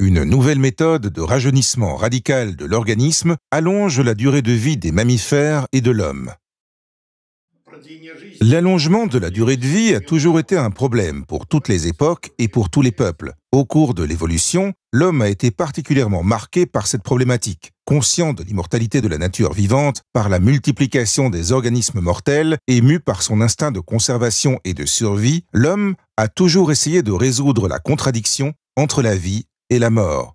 Une nouvelle méthode de rajeunissement radical de l'organisme allonge la durée de vie des mammifères et de l'homme. L'allongement de la durée de vie a toujours été un problème pour toutes les époques et pour tous les peuples. Au cours de l'évolution, l'homme a été particulièrement marqué par cette problématique. Conscient de l'immortalité de la nature vivante, par la multiplication des organismes mortels, ému par son instinct de conservation et de survie, l'homme a toujours essayé de résoudre la contradiction entre la vie et la mort.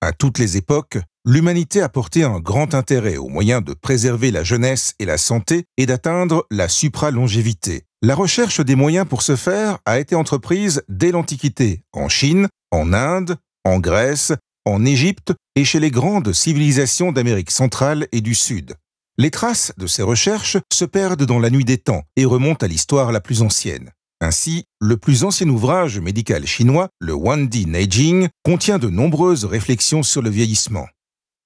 À toutes les époques, l'humanité a porté un grand intérêt aux moyens de préserver la jeunesse et la santé et d'atteindre la supralongévité. La recherche des moyens pour ce faire a été entreprise dès l'Antiquité, en Chine, en Inde, en Grèce, en Égypte et chez les grandes civilisations d'Amérique centrale et du Sud. Les traces de ces recherches se perdent dans la nuit des temps et remontent à l'histoire la plus ancienne. Ainsi, le plus ancien ouvrage médical chinois, le Wandi Neijing, contient de nombreuses réflexions sur le vieillissement.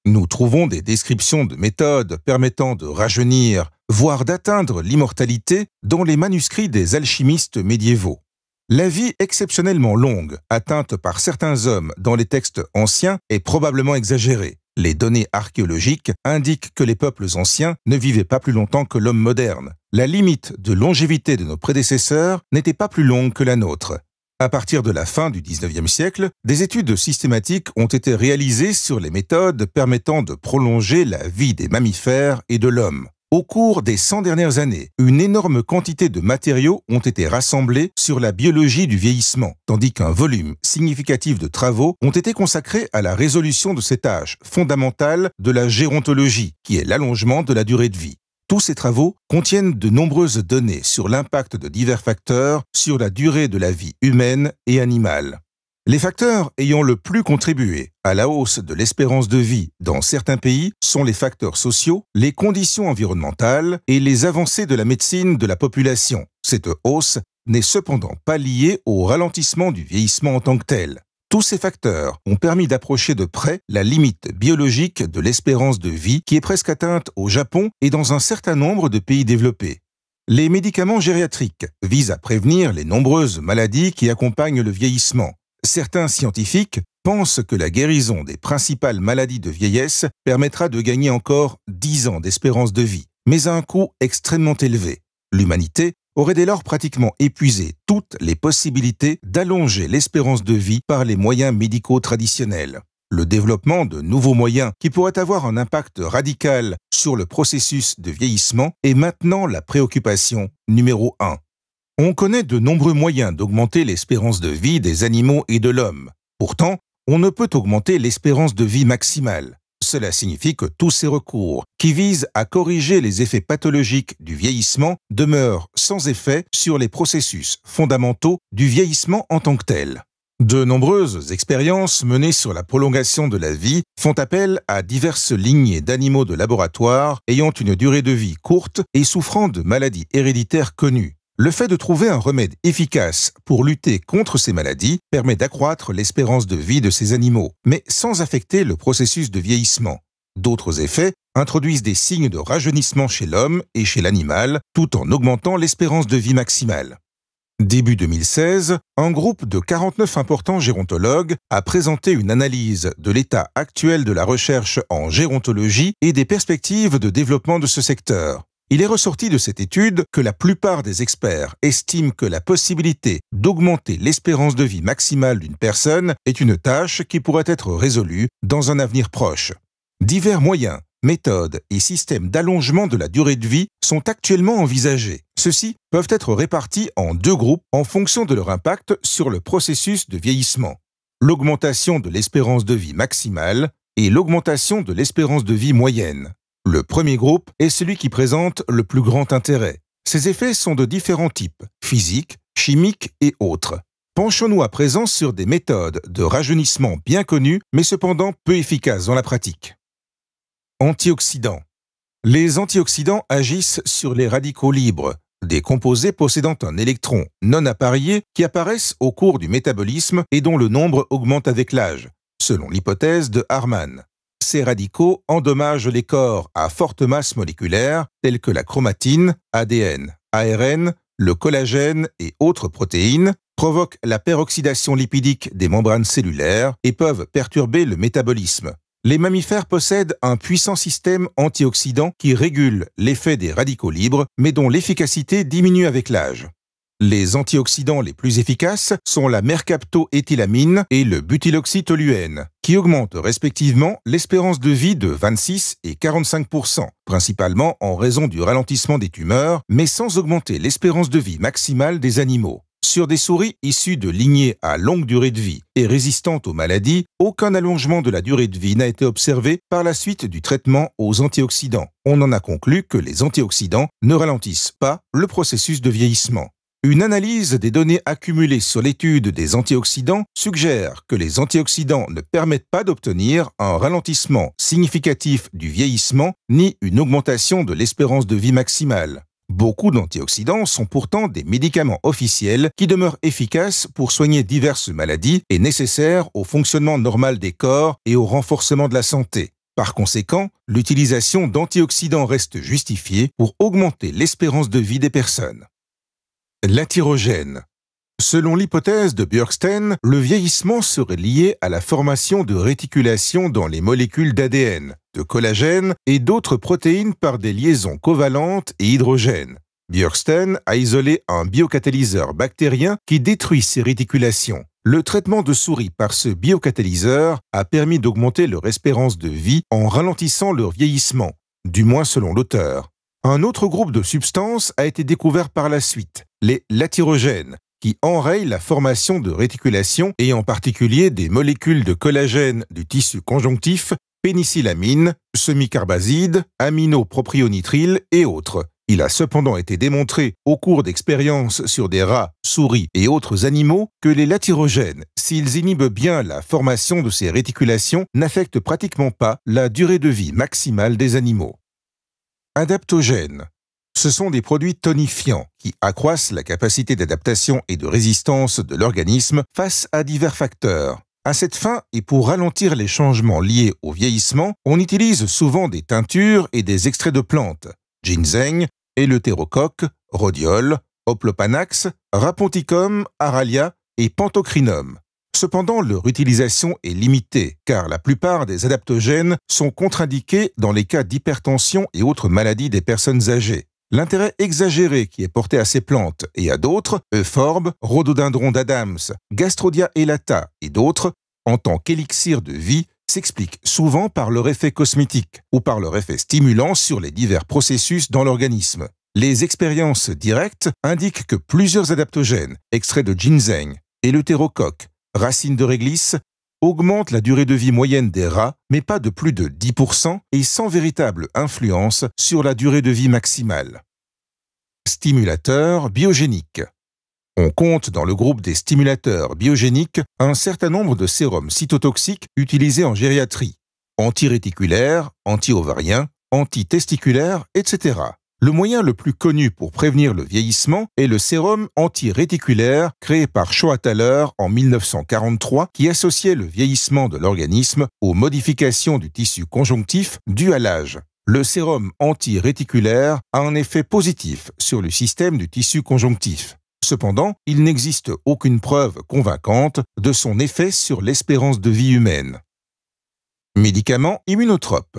Nous trouvons des descriptions de méthodes permettant de rajeunir, voire d'atteindre l'immortalité dans les manuscrits des alchimistes médiévaux. La vie exceptionnellement longue, atteinte par certains hommes dans les textes anciens, est probablement exagérée, les données archéologiques indiquent que les peuples anciens ne vivaient pas plus longtemps que l'homme moderne. La limite de longévité de nos prédécesseurs n'était pas plus longue que la nôtre. À partir de la fin du 19e siècle, des études systématiques ont été réalisées sur les méthodes permettant de prolonger la vie des mammifères et de l'homme. Au cours des 100 dernières années, une énorme quantité de matériaux ont été rassemblés sur la biologie du vieillissement, tandis qu'un volume significatif de travaux ont été consacrés à la résolution de cet âge fondamental de la gérontologie, qui est l'allongement de la durée de vie. Tous ces travaux contiennent de nombreuses données sur l'impact de divers facteurs sur la durée de la vie humaine et animale. Les facteurs ayant le plus contribué à la hausse de l'espérance de vie dans certains pays sont les facteurs sociaux, les conditions environnementales et les avancées de la médecine de la population. Cette hausse n'est cependant pas liée au ralentissement du vieillissement en tant que tel. Tous ces facteurs ont permis d'approcher de près la limite biologique de l'espérance de vie qui est presque atteinte au Japon et dans un certain nombre de pays développés. Les médicaments gériatriques visent à prévenir les nombreuses maladies qui accompagnent le vieillissement certains scientifiques pensent que la guérison des principales maladies de vieillesse permettra de gagner encore 10 ans d'espérance de vie, mais à un coût extrêmement élevé. L'humanité aurait dès lors pratiquement épuisé toutes les possibilités d'allonger l'espérance de vie par les moyens médicaux traditionnels. Le développement de nouveaux moyens qui pourraient avoir un impact radical sur le processus de vieillissement est maintenant la préoccupation numéro 1. On connaît de nombreux moyens d'augmenter l'espérance de vie des animaux et de l'homme. Pourtant, on ne peut augmenter l'espérance de vie maximale. Cela signifie que tous ces recours, qui visent à corriger les effets pathologiques du vieillissement, demeurent sans effet sur les processus fondamentaux du vieillissement en tant que tel. De nombreuses expériences menées sur la prolongation de la vie font appel à diverses lignées d'animaux de laboratoire ayant une durée de vie courte et souffrant de maladies héréditaires connues. Le fait de trouver un remède efficace pour lutter contre ces maladies permet d'accroître l'espérance de vie de ces animaux, mais sans affecter le processus de vieillissement. D'autres effets introduisent des signes de rajeunissement chez l'homme et chez l'animal, tout en augmentant l'espérance de vie maximale. Début 2016, un groupe de 49 importants gérontologues a présenté une analyse de l'état actuel de la recherche en gérontologie et des perspectives de développement de ce secteur. Il est ressorti de cette étude que la plupart des experts estiment que la possibilité d'augmenter l'espérance de vie maximale d'une personne est une tâche qui pourrait être résolue dans un avenir proche. Divers moyens, méthodes et systèmes d'allongement de la durée de vie sont actuellement envisagés. Ceux-ci peuvent être répartis en deux groupes en fonction de leur impact sur le processus de vieillissement. L'augmentation de l'espérance de vie maximale et l'augmentation de l'espérance de vie moyenne. Le premier groupe est celui qui présente le plus grand intérêt. Ces effets sont de différents types, physiques, chimiques et autres. Penchons-nous à présent sur des méthodes de rajeunissement bien connues, mais cependant peu efficaces dans la pratique. Antioxydants. Les antioxydants agissent sur les radicaux libres, des composés possédant un électron non appareillé qui apparaissent au cours du métabolisme et dont le nombre augmente avec l'âge, selon l'hypothèse de Harman ces radicaux endommagent les corps à forte masse moléculaire tels que la chromatine, ADN, ARN, le collagène et autres protéines, provoquent la peroxydation lipidique des membranes cellulaires et peuvent perturber le métabolisme. Les mammifères possèdent un puissant système antioxydant qui régule l'effet des radicaux libres, mais dont l'efficacité diminue avec l'âge. Les antioxydants les plus efficaces sont la mercaptoéthylamine et le butyloxytoluène, qui augmentent respectivement l'espérance de vie de 26 et 45 principalement en raison du ralentissement des tumeurs, mais sans augmenter l'espérance de vie maximale des animaux. Sur des souris issues de lignées à longue durée de vie et résistantes aux maladies, aucun allongement de la durée de vie n'a été observé par la suite du traitement aux antioxydants. On en a conclu que les antioxydants ne ralentissent pas le processus de vieillissement. Une analyse des données accumulées sur l'étude des antioxydants suggère que les antioxydants ne permettent pas d'obtenir un ralentissement significatif du vieillissement ni une augmentation de l'espérance de vie maximale. Beaucoup d'antioxydants sont pourtant des médicaments officiels qui demeurent efficaces pour soigner diverses maladies et nécessaires au fonctionnement normal des corps et au renforcement de la santé. Par conséquent, l'utilisation d'antioxydants reste justifiée pour augmenter l'espérance de vie des personnes. L'athyrogène. Selon l'hypothèse de Björksten, le vieillissement serait lié à la formation de réticulations dans les molécules d'ADN, de collagène et d'autres protéines par des liaisons covalentes et hydrogènes. Björksten a isolé un biocatalyseur bactérien qui détruit ces réticulations. Le traitement de souris par ce biocatalyseur a permis d'augmenter leur espérance de vie en ralentissant leur vieillissement, du moins selon l'auteur. Un autre groupe de substances a été découvert par la suite, les latyrogènes, qui enrayent la formation de réticulations et en particulier des molécules de collagène du tissu conjonctif, pénicillamine, semicarbazide, aminopropionitrile et autres. Il a cependant été démontré au cours d'expériences sur des rats, souris et autres animaux que les latirogènes, s'ils inhibent bien la formation de ces réticulations, n'affectent pratiquement pas la durée de vie maximale des animaux. Adaptogènes. Ce sont des produits tonifiants qui accroissent la capacité d'adaptation et de résistance de l'organisme face à divers facteurs. À cette fin et pour ralentir les changements liés au vieillissement, on utilise souvent des teintures et des extraits de plantes. Ginseng, éleutérocoque, Rhodiol, oplopanax, raponticum, aralia et pantocrinum. Cependant, leur utilisation est limitée, car la plupart des adaptogènes sont contre-indiqués dans les cas d'hypertension et autres maladies des personnes âgées. L'intérêt exagéré qui est porté à ces plantes et à d'autres, euphorbes, rhododendron d'Adams, gastrodia elata et d'autres, en tant qu'élixir de vie, s'explique souvent par leur effet cosmétique ou par leur effet stimulant sur les divers processus dans l'organisme. Les expériences directes indiquent que plusieurs adaptogènes, extraits de ginseng, et éleutérocoque, Racine de réglisse, augmente la durée de vie moyenne des rats, mais pas de plus de 10% et sans véritable influence sur la durée de vie maximale. Stimulateurs biogéniques On compte dans le groupe des stimulateurs biogéniques un certain nombre de sérums cytotoxiques utilisés en gériatrie, antiréticulaires, anti-ovariens, anti-testiculaires, etc. Le moyen le plus connu pour prévenir le vieillissement est le sérum antiréticulaire créé par Schoattaler en 1943 qui associait le vieillissement de l'organisme aux modifications du tissu conjonctif dues à l'âge. Le sérum antiréticulaire a un effet positif sur le système du tissu conjonctif. Cependant, il n'existe aucune preuve convaincante de son effet sur l'espérance de vie humaine. Médicaments immunotropes.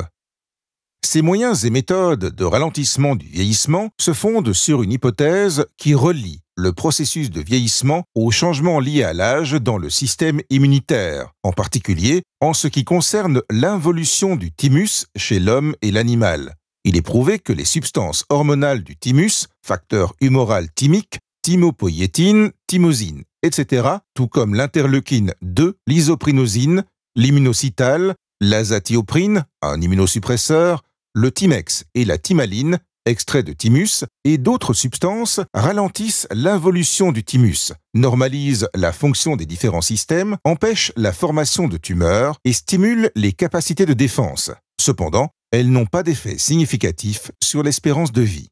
Ces moyens et méthodes de ralentissement du vieillissement se fondent sur une hypothèse qui relie le processus de vieillissement aux changements liés à l'âge dans le système immunitaire, en particulier en ce qui concerne l'involution du thymus chez l'homme et l'animal. Il est prouvé que les substances hormonales du thymus, facteur humoral thymique, thymopoïétine, thymosine, etc., tout comme l'interleukine 2, l'isoprinosine, l'immunocytale, l'azathioprine, un immunosuppresseur, le Timex et la thymaline, extraits de thymus, et d'autres substances ralentissent l'involution du thymus, normalisent la fonction des différents systèmes, empêchent la formation de tumeurs et stimulent les capacités de défense. Cependant, elles n'ont pas d'effet significatif sur l'espérance de vie.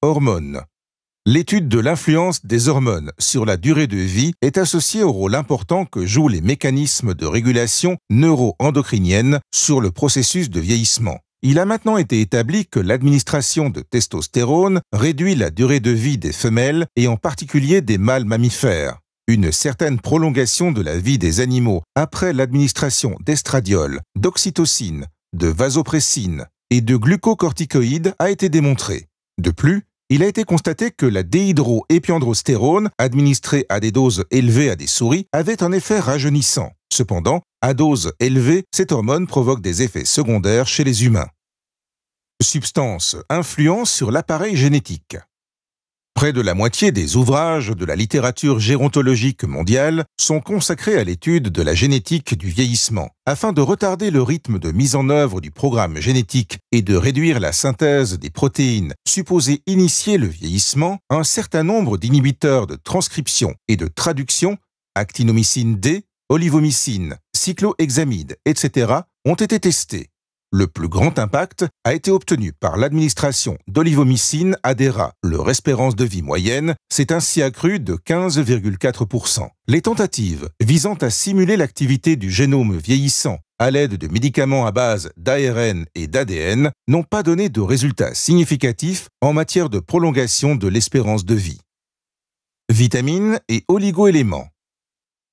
Hormones. L'étude de l'influence des hormones sur la durée de vie est associée au rôle important que jouent les mécanismes de régulation neuro-endocrinienne sur le processus de vieillissement. Il a maintenant été établi que l'administration de testostérone réduit la durée de vie des femelles et en particulier des mâles mammifères. Une certaine prolongation de la vie des animaux après l'administration d'estradiol, d'oxytocine, de vasopressine et de glucocorticoïdes a été démontrée. De plus, il a été constaté que la déhydroépiandrostérone, administrée à des doses élevées à des souris, avait un effet rajeunissant. Cependant, à dose élevée, cette hormone provoque des effets secondaires chez les humains. Substance influence sur l'appareil génétique. Près de la moitié des ouvrages de la littérature gérontologique mondiale sont consacrés à l'étude de la génétique du vieillissement, afin de retarder le rythme de mise en œuvre du programme génétique et de réduire la synthèse des protéines supposées initier le vieillissement. Un certain nombre d'inhibiteurs de transcription et de traduction, actinomycine D, olivomycine, cyclohexamides, etc., ont été testés. Le plus grand impact a été obtenu par l'administration d'olivomycine à des rats. Leur espérance de vie moyenne s'est ainsi accrue de 15,4%. Les tentatives visant à simuler l'activité du génome vieillissant à l'aide de médicaments à base d'ARN et d'ADN n'ont pas donné de résultats significatifs en matière de prolongation de l'espérance de vie. Vitamines et oligoéléments.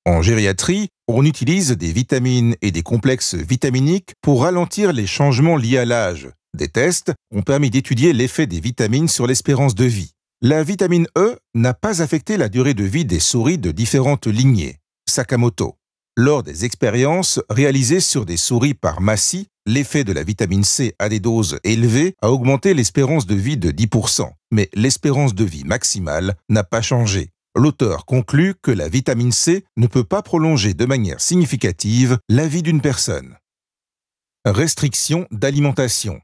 En gériatrie, on utilise des vitamines et des complexes vitaminiques pour ralentir les changements liés à l'âge. Des tests ont permis d'étudier l'effet des vitamines sur l'espérance de vie. La vitamine E n'a pas affecté la durée de vie des souris de différentes lignées. Sakamoto. Lors des expériences réalisées sur des souris par Massy, l'effet de la vitamine C à des doses élevées a augmenté l'espérance de vie de 10%, mais l'espérance de vie maximale n'a pas changé l'auteur conclut que la vitamine C ne peut pas prolonger de manière significative la vie d'une personne. Restriction d'alimentation.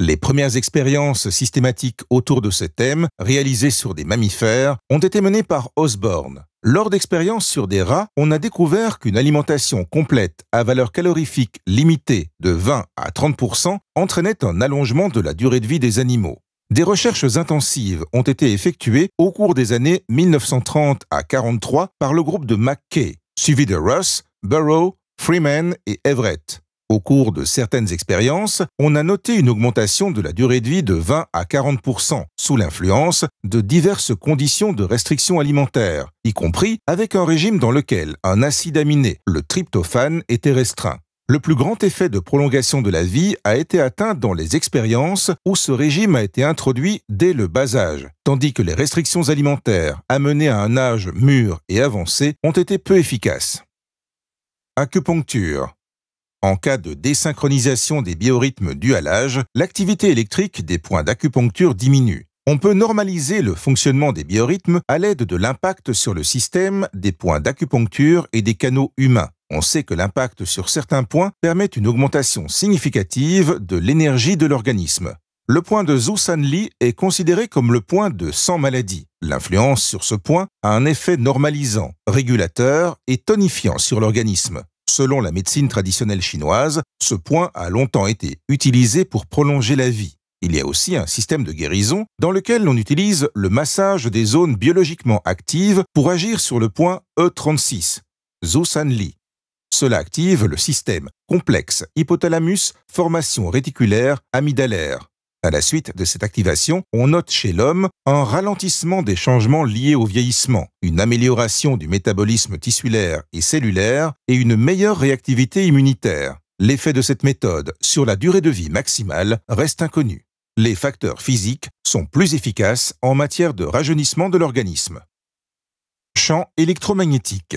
Les premières expériences systématiques autour de ce thème, réalisées sur des mammifères, ont été menées par Osborne. Lors d'expériences sur des rats, on a découvert qu'une alimentation complète à valeur calorifique limitée de 20 à 30 entraînait un allongement de la durée de vie des animaux. Des recherches intensives ont été effectuées au cours des années 1930 à 43 par le groupe de McKay, suivi de Russ, Burrow, Freeman et Everett. Au cours de certaines expériences, on a noté une augmentation de la durée de vie de 20 à 40 sous l'influence de diverses conditions de restriction alimentaire, y compris avec un régime dans lequel un acide aminé, le tryptophane, était restreint. Le plus grand effet de prolongation de la vie a été atteint dans les expériences où ce régime a été introduit dès le bas âge, tandis que les restrictions alimentaires amenées à un âge mûr et avancé ont été peu efficaces. Acupuncture. En cas de désynchronisation des biorhythmes dus à l'âge, l'activité électrique des points d'acupuncture diminue. On peut normaliser le fonctionnement des biorhythmes à l'aide de l'impact sur le système des points d'acupuncture et des canaux humains on sait que l'impact sur certains points permet une augmentation significative de l'énergie de l'organisme. Le point de Zhu Sanli est considéré comme le point de 100 maladies. L'influence sur ce point a un effet normalisant, régulateur et tonifiant sur l'organisme. Selon la médecine traditionnelle chinoise, ce point a longtemps été utilisé pour prolonger la vie. Il y a aussi un système de guérison dans lequel on utilise le massage des zones biologiquement actives pour agir sur le point E36, Zhu Sanli. Cela active le système complexe hypothalamus formation réticulaire amygdalaire. À la suite de cette activation, on note chez l'homme un ralentissement des changements liés au vieillissement, une amélioration du métabolisme tissulaire et cellulaire et une meilleure réactivité immunitaire. L'effet de cette méthode sur la durée de vie maximale reste inconnu. Les facteurs physiques sont plus efficaces en matière de rajeunissement de l'organisme. Champ électromagnétique.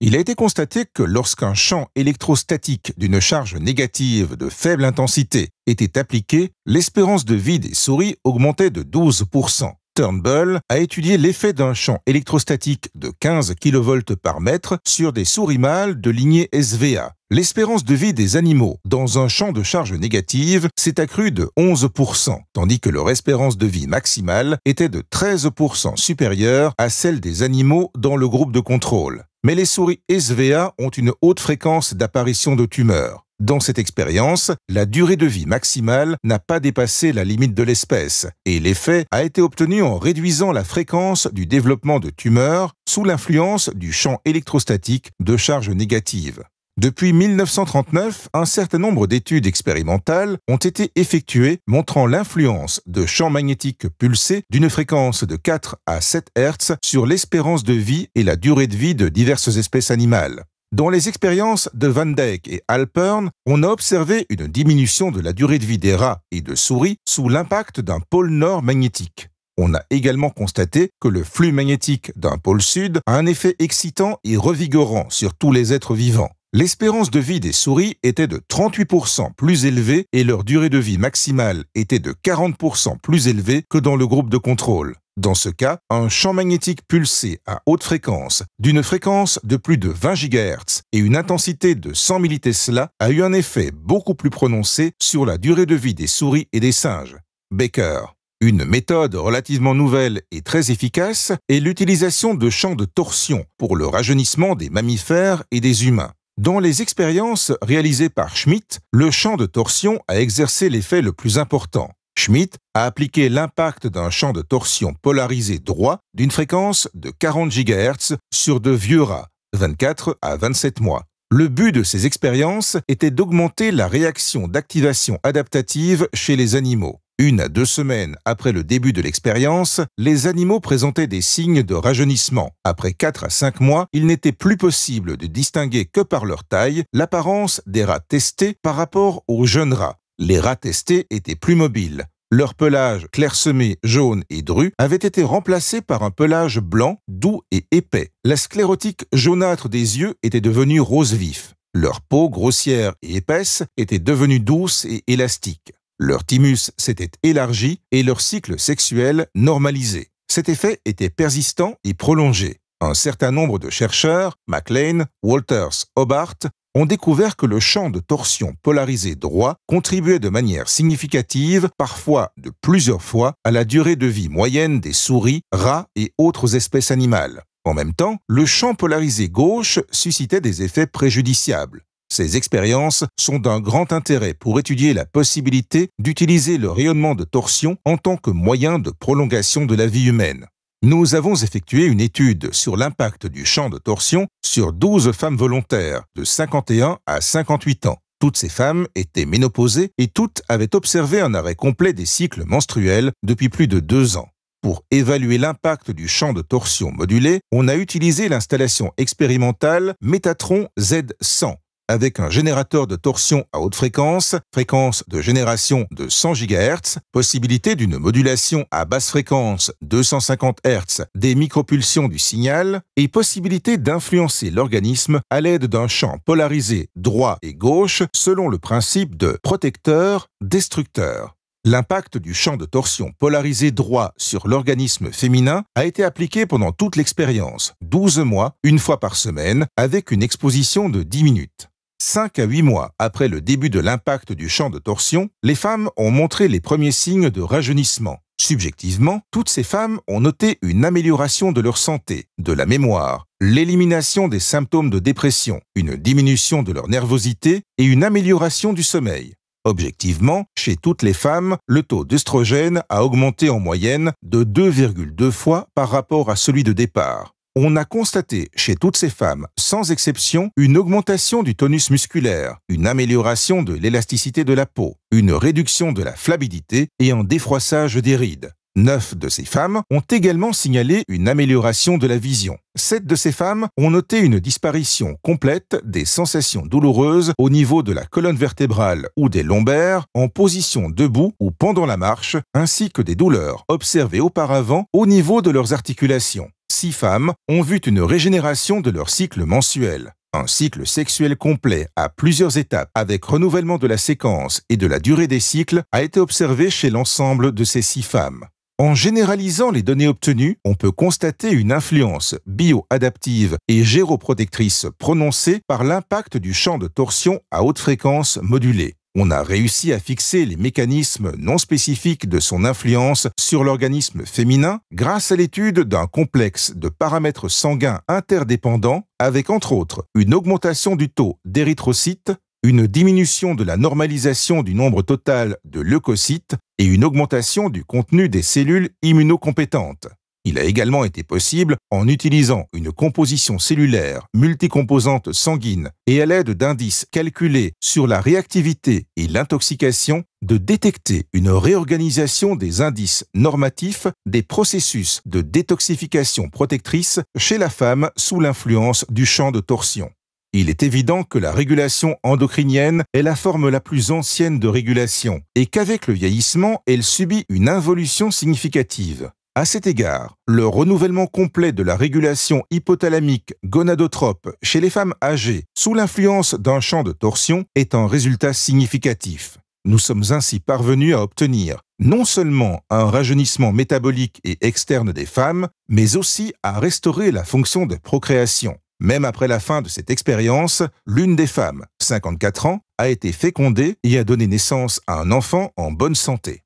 Il a été constaté que lorsqu'un champ électrostatique d'une charge négative de faible intensité était appliqué, l'espérance de vie des souris augmentait de 12%. Turnbull a étudié l'effet d'un champ électrostatique de 15 kV par mètre sur des souris mâles de lignée SVA. L'espérance de vie des animaux dans un champ de charge négative s'est accrue de 11%, tandis que leur espérance de vie maximale était de 13% supérieure à celle des animaux dans le groupe de contrôle. Mais les souris SVA ont une haute fréquence d'apparition de tumeurs. Dans cette expérience, la durée de vie maximale n'a pas dépassé la limite de l'espèce et l'effet a été obtenu en réduisant la fréquence du développement de tumeurs sous l'influence du champ électrostatique de charge négative. Depuis 1939, un certain nombre d'études expérimentales ont été effectuées montrant l'influence de champs magnétiques pulsés d'une fréquence de 4 à 7 Hz sur l'espérance de vie et la durée de vie de diverses espèces animales. Dans les expériences de Van Dyck et Alpern, on a observé une diminution de la durée de vie des rats et de souris sous l'impact d'un pôle nord magnétique. On a également constaté que le flux magnétique d'un pôle sud a un effet excitant et revigorant sur tous les êtres vivants. L'espérance de vie des souris était de 38% plus élevée et leur durée de vie maximale était de 40% plus élevée que dans le groupe de contrôle. Dans ce cas, un champ magnétique pulsé à haute fréquence, d'une fréquence de plus de 20 GHz et une intensité de 100 mT, a eu un effet beaucoup plus prononcé sur la durée de vie des souris et des singes. Baker. Une méthode relativement nouvelle et très efficace est l'utilisation de champs de torsion pour le rajeunissement des mammifères et des humains. Dans les expériences réalisées par Schmidt, le champ de torsion a exercé l'effet le plus important. Schmidt a appliqué l'impact d'un champ de torsion polarisé droit d'une fréquence de 40 GHz sur de vieux rats, 24 à 27 mois. Le but de ces expériences était d'augmenter la réaction d'activation adaptative chez les animaux. Une à deux semaines après le début de l'expérience, les animaux présentaient des signes de rajeunissement. Après 4 à 5 mois, il n'était plus possible de distinguer que par leur taille l'apparence des rats testés par rapport aux jeunes rats. Les rats testés étaient plus mobiles. Leur pelage clairsemé, jaune et dru avait été remplacé par un pelage blanc, doux et épais. La sclérotique jaunâtre des yeux était devenue rose vif. Leur peau grossière et épaisse était devenue douce et élastique. Leur thymus s'était élargi et leur cycle sexuel normalisé. Cet effet était persistant et prolongé. Un certain nombre de chercheurs, McLean, Walters, Hobart, ont découvert que le champ de torsion polarisé droit contribuait de manière significative, parfois de plusieurs fois, à la durée de vie moyenne des souris, rats et autres espèces animales. En même temps, le champ polarisé gauche suscitait des effets préjudiciables. Ces expériences sont d'un grand intérêt pour étudier la possibilité d'utiliser le rayonnement de torsion en tant que moyen de prolongation de la vie humaine. Nous avons effectué une étude sur l'impact du champ de torsion sur 12 femmes volontaires de 51 à 58 ans. Toutes ces femmes étaient ménopausées et toutes avaient observé un arrêt complet des cycles menstruels depuis plus de deux ans. Pour évaluer l'impact du champ de torsion modulé, on a utilisé l'installation expérimentale Metatron Z100 avec un générateur de torsion à haute fréquence, fréquence de génération de 100 GHz, possibilité d'une modulation à basse fréquence 250 Hz des micropulsions du signal et possibilité d'influencer l'organisme à l'aide d'un champ polarisé droit et gauche selon le principe de protecteur-destructeur. L'impact du champ de torsion polarisé droit sur l'organisme féminin a été appliqué pendant toute l'expérience, 12 mois, une fois par semaine, avec une exposition de 10 minutes. 5 à 8 mois après le début de l'impact du champ de torsion, les femmes ont montré les premiers signes de rajeunissement. Subjectivement, toutes ces femmes ont noté une amélioration de leur santé, de la mémoire, l'élimination des symptômes de dépression, une diminution de leur nervosité et une amélioration du sommeil. Objectivement, chez toutes les femmes, le taux d'œstrogène a augmenté en moyenne de 2,2 fois par rapport à celui de départ. On a constaté chez toutes ces femmes, sans exception, une augmentation du tonus musculaire, une amélioration de l'élasticité de la peau, une réduction de la flabidité et un défroissage des rides. Neuf de ces femmes ont également signalé une amélioration de la vision. Sept de ces femmes ont noté une disparition complète des sensations douloureuses au niveau de la colonne vertébrale ou des lombaires en position debout ou pendant la marche, ainsi que des douleurs observées auparavant au niveau de leurs articulations six femmes ont vu une régénération de leur cycle mensuel. Un cycle sexuel complet à plusieurs étapes avec renouvellement de la séquence et de la durée des cycles a été observé chez l'ensemble de ces six femmes. En généralisant les données obtenues, on peut constater une influence bioadaptive et géroprotectrice prononcée par l'impact du champ de torsion à haute fréquence modulée on a réussi à fixer les mécanismes non spécifiques de son influence sur l'organisme féminin grâce à l'étude d'un complexe de paramètres sanguins interdépendants avec entre autres une augmentation du taux d'érythrocytes, une diminution de la normalisation du nombre total de leucocytes et une augmentation du contenu des cellules immunocompétentes. Il a également été possible en utilisant une composition cellulaire multicomposante sanguine et à l'aide d'indices calculés sur la réactivité et l'intoxication de détecter une réorganisation des indices normatifs des processus de détoxification protectrice chez la femme sous l'influence du champ de torsion. Il est évident que la régulation endocrinienne est la forme la plus ancienne de régulation et qu'avec le vieillissement, elle subit une involution significative. À cet égard, le renouvellement complet de la régulation hypothalamique gonadotrope chez les femmes âgées sous l'influence d'un champ de torsion est un résultat significatif. Nous sommes ainsi parvenus à obtenir non seulement un rajeunissement métabolique et externe des femmes, mais aussi à restaurer la fonction de procréation. Même après la fin de cette expérience, l'une des femmes, 54 ans, a été fécondée et a donné naissance à un enfant en bonne santé.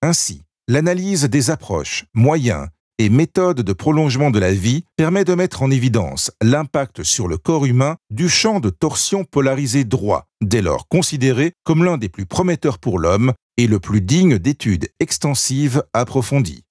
Ainsi, l'analyse des approches, moyens et méthodes de prolongement de la vie permet de mettre en évidence l'impact sur le corps humain du champ de torsion polarisé droit, dès lors considéré comme l'un des plus prometteurs pour l'homme et le plus digne d'études extensives approfondies.